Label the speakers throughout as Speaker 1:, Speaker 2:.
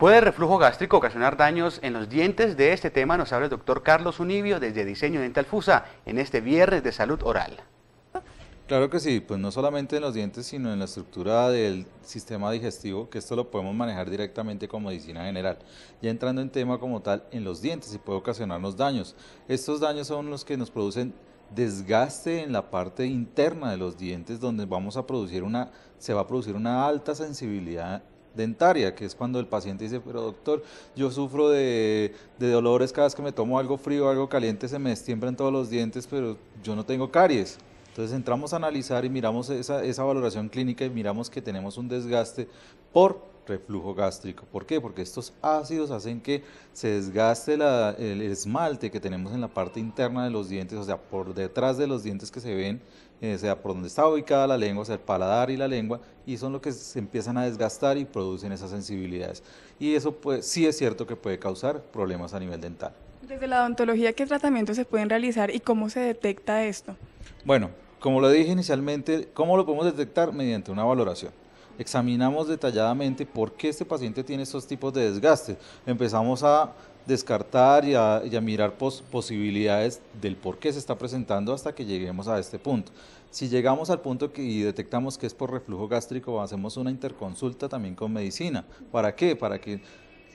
Speaker 1: ¿Puede el reflujo gástrico ocasionar daños en los dientes? De este tema nos habla el doctor Carlos Univio desde Diseño Dental Fusa en este viernes de salud oral. Claro que sí, pues no solamente en los dientes, sino en la estructura del sistema digestivo, que esto lo podemos manejar directamente con medicina general. Ya entrando en tema como tal, en los dientes y puede ocasionarnos daños. Estos daños son los que nos producen desgaste en la parte interna de los dientes donde vamos a producir una se va a producir una alta sensibilidad dentaria, que es cuando el paciente dice, pero doctor, yo sufro de, dolores cada vez que me tomo algo frío, algo caliente, se me destiembran todos los dientes, pero yo no tengo caries. Entonces entramos a analizar y miramos esa, esa valoración clínica y miramos que tenemos un desgaste por reflujo gástrico. ¿Por qué? Porque estos ácidos hacen que se desgaste el esmalte que tenemos en la parte interna de los dientes, o sea, por detrás de los dientes que se ven, o eh, sea por donde está ubicada la lengua, o sea, el paladar y la lengua, y son los que se empiezan a desgastar y producen esas sensibilidades. Y eso sí es cierto que puede causar problemas a nivel dental.
Speaker 2: Desde la odontología, ¿qué tratamientos se pueden realizar y cómo se detecta esto?
Speaker 1: Bueno, como lo dije inicialmente, ¿cómo lo podemos detectar? Mediante una valoración examinamos detalladamente por qué este paciente tiene estos tipos de desgastes. Empezamos a descartar y a, mirar posibilidades del por qué se está presentando hasta que lleguemos a este punto. Si llegamos al punto que, y detectamos que es por reflujo gástrico, hacemos una interconsulta también con medicina. ¿Para qué? Para que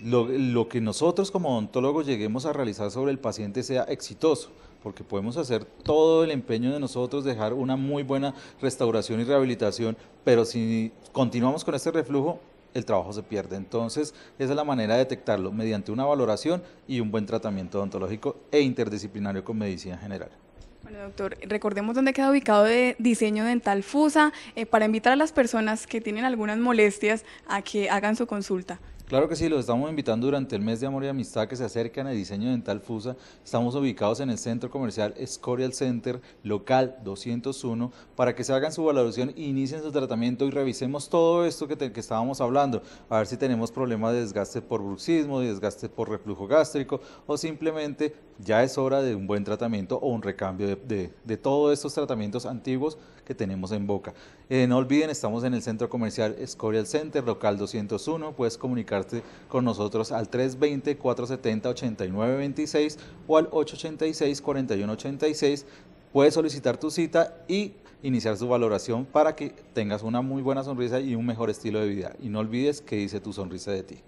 Speaker 1: lo, que nosotros como odontólogos lleguemos a realizar sobre el paciente sea exitoso, porque podemos hacer todo el empeño de nosotros, dejar una muy buena restauración y rehabilitación, pero si continuamos con este reflujo, el trabajo se pierde. Entonces, esa es la manera de detectarlo, mediante una valoración y un buen tratamiento odontológico e interdisciplinario con medicina general.
Speaker 2: Bueno, doctor, recordemos dónde queda ubicado de Diseño Dental FUSA eh, para invitar a las personas que tienen algunas molestias a que hagan su consulta.
Speaker 1: Claro que sí, los estamos invitando durante el mes de amor y amistad que se acercan a Diseño Dental Fusa. Estamos ubicados en el centro comercial Escorial Center, local 201, para que se hagan su valoración, inicien su tratamiento y revisemos todo esto que, estábamos hablando. A ver si tenemos problemas de desgaste por bruxismo, desgaste por reflujo gástrico o simplemente ya es hora de un buen tratamiento o un recambio de, todos estos tratamientos antiguos que tenemos en boca. Eh, no olviden, estamos en el centro comercial Escorial Center, local 201. Puedes comunicar con nosotros al 320-470-8926 o al 886-4186. Puedes solicitar tu cita y iniciar su valoración para que tengas una muy buena sonrisa y un mejor estilo de vida. Y no olvides que dice tu sonrisa de ti.